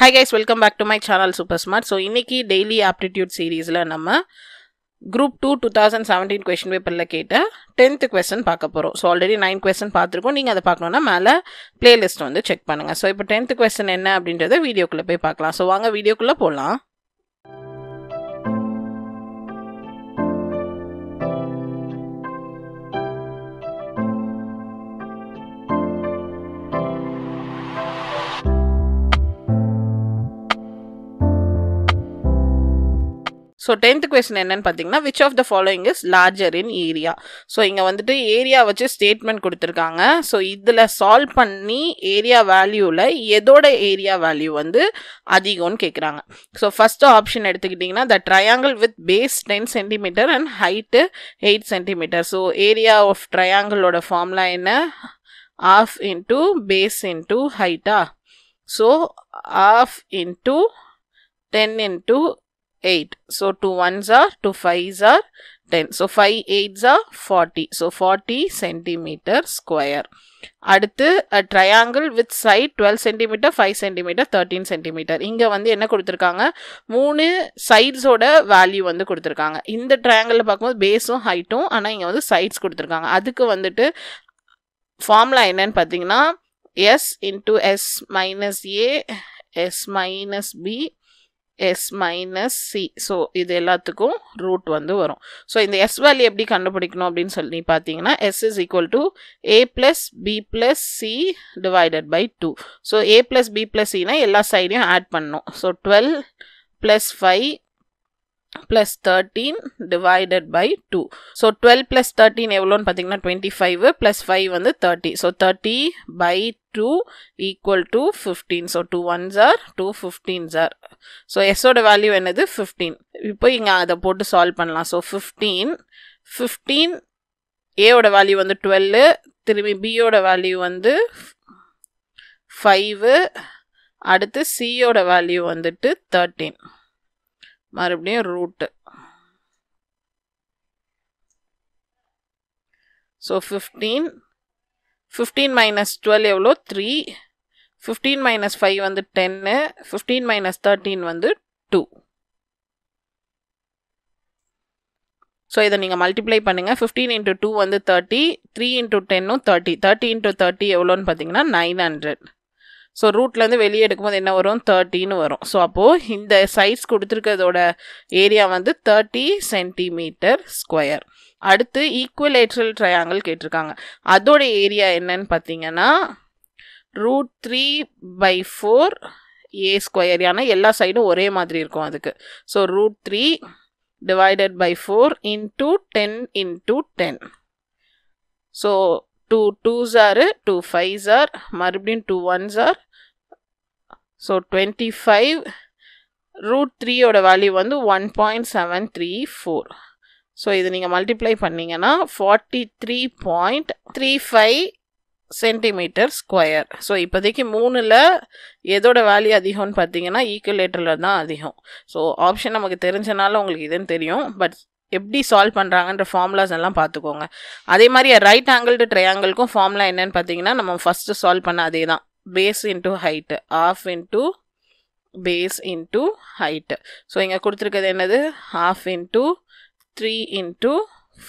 High guys welcome back to my channel super smart so இன்றைக்கி daily aptitude சீரீஸில் நம்ம group two two thousand seventeen question பேப்பரில் கேட்ட tenth question பார்க்க போகிறோம் ஸோ ஆல்ரெடி நைன் கொஸ்டின் பார்த்துருக்கோம் நீங்கள் அதை பார்க்கணுன்னா மேலே பிளேலிஸ்ட் வந்து செக் பண்ணுங்கள் ஸோ இப்போ டென்த் கொஸ்டின் என்ன அப்படின்றத வீடியோக்குள்ளே போய் பார்க்கலாம் ஸோ வாங்க வீடியோக்குள்ளே போகலாம் ஸோ டென்த் கொஸ்டின் என்னென்னு பார்த்தீங்கன்னா which of the following is larger in area so இங்கே வந்துட்டு ஏரியா வச்சு ஸ்டேட்மெண்ட் கொடுத்துருக்காங்க ஸோ இதில் சால்வ் பண்ணி ஏரியா வேல்யூவில் எதோட ஏரியா வேல்யூ வந்து அதிகம்னு கேட்குறாங்க ஸோ ஃபஸ்ட்டு ஆப்ஷன் எடுத்துக்கிட்டிங்கன்னா the triangle with base ten centimetre and height eight centimetre so area of ட்ரையாங்கிளோட ஃபார்ம்லாம் என்ன ஆஃப் இன்ட்டு பேஸ் இன்ட்டு ஹைட்டா so half into ten into 8. So 2 1s are, 2 5s are 10. So 5 8s are 40. So 40 centimeter square. அடுத்து triangle with side twelve centimetre five centimetre 13 centimetre இங்கே வந்து என்ன கொடுத்துருக்காங்க மூணு சைட்ஸோட வேல்யூ வந்து கொடுத்துருக்காங்க இந்த ட்ரையாங்கிளில் பார்க்கும்போது பேஸும் ஹைட்டும் ஆனால் இங்கே வந்து சைட்ஸ் கொடுத்துருக்காங்க அதுக்கு வந்துட்டு ஃபார்முலா என்னன்னு பார்த்தீங்கன்னா S into S minus A S minus B S minus C so இது எல்லாத்துக்கும் ரூட் வந்து வரும் ஸோ இந்த எஸ் வேல்யூ எப்படி கண்டுபிடிக்கணும் அப்படின்னு சொல்லி பார்த்தீங்கன்னா S is equal to A plus B plus C divided by two so A plus B plus சினா எல்லா சைடையும் ஆட் பண்ணணும் so twelve plus five plus thirteen divided by two so twelve plus thirteen எவ்வளோன்னு பார்த்தீங்கன்னா twenty five plus five வந்து thirty so thirty by two equal to fifteen so two ones are two fifteens are so எஸ்ஸோட value என்னது fifteen இப்போ இங்கே அதை போட்டு solve பண்ணலாம் ஸோ ஃபிஃப்டீன் ஃபிஃப்டீன் ஏவோட வேல்யூ வந்து டுவெல்லு திரும்பி பியோட வேல்யூ வந்து ஃபைவு அடுத்து சியோட வேல்யூ வந்துட்டு தேர்ட்டீன் மறுபடியும் root so fifteen fifteen minus twelve எவ்வளோ த்ரீ ஃபிஃப்டீன் மைனஸ் ஃபைவ் வந்து டென்னு ஃபிஃப்டீன் மைனஸ் தேர்ட்டீன் வந்து டூ ஸோ இதை நீங்கள் மல்டிப்ளை பண்ணுங்கள் ஃபிஃப்டீன் இன்ட்டு டூ வந்து தேர்ட்டி த்ரீ இன்ட்டு டென்னும் தேர்ட்டி தேர்ட்டி இன்ட்டு தேர்ட்டி எவ்வளோன்னு பார்த்தீங்கன்னா நைன் ஹண்ட்ரட் ஸோ ரூட்லேருந்து வெளியே எடுக்கும்போது என்ன வரும் தேர்ட்டின்னு வரும் ஸோ அப்போது இந்த சைஸ் கொடுத்துருக்கிறதோட ஏரியா வந்து தேர்ட்டி சென்டிமீட்டர் ஸ்கொயர் அடுத்து ஈக்குவலேட்ரல் ட்ரையாங்கிள் கேட்டிருக்காங்க அதோட ஏரியா என்னன்னு பார்த்தீங்கன்னா root three by four A square ஏன்னா எல்லா சைடும் ஒரே மாதிரி இருக்கும் அதுக்கு so root three divided by four into ten into ten so two twos are two fives are மறுபடியும் two ones are so twenty five root த்ரீயோட வேல்யூ வந்து one point seven three four so இது நீங்கள் multiply பண்ணிங்கன்னா forty three point three five centimetre square so இப்போதைக்கு மூணில் எதோட value அதிகம்னு பார்த்தீங்கன்னா ஈக்குவலேட்டரில் தான் அதிகம் ஸோ ஆப்ஷன் நமக்கு தெரிஞ்சனால உங்களுக்கு இதுன்னு தெரியும் பட் எப்படி சால்வ் பண்ணுறாங்கன்ற ஃபார்முலாஸ் எல்லாம் பார்த்துக்கோங்க அதே மாதிரி ரைட் ஆங்கிள் டு ட்ரையாங்கிள்க்கும் ஃபார்முலா என்னென்னு பார்த்தீங்கன்னா நம்ம ஃபஸ்ட்டு சால்வ் பண்ண அதே தான் base into height half into base into height so இங்கே கொடுத்துருக்கிறது என்னது half into three into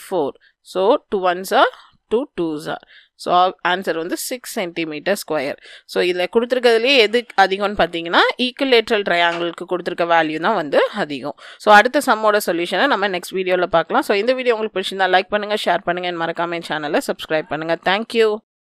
four so two ones are two twos are so answer வந்து சிக்ஸ் சென்டிமீட்டர் ஸ்கொயர் ஸோ இதில் கொடுத்துருக்கிறதுலேயே எது அதிகம்னு பார்த்தீங்கன்னா ஈக்குலேட்ரல் ட்ரையாங்கிளுக்கு கொடுத்துருக்க வேல்யூ தான் வந்து அதிகம் ஸோ அடுத்த சம்மோட சொல்யூஷனை நம்ம நெக்ஸ்ட் வீடியோவில் பார்க்கலாம் ஸோ இந்த வீடியோ உங்களுக்கு பிடிச்சிருந்தா லைக் பண்ணுங்கள் ஷேர் பண்ணுங்கள் மறக்காமல் சேனலை சப்ஸ்கிரைப் பண்ணுங்கள் தேங்க்யூ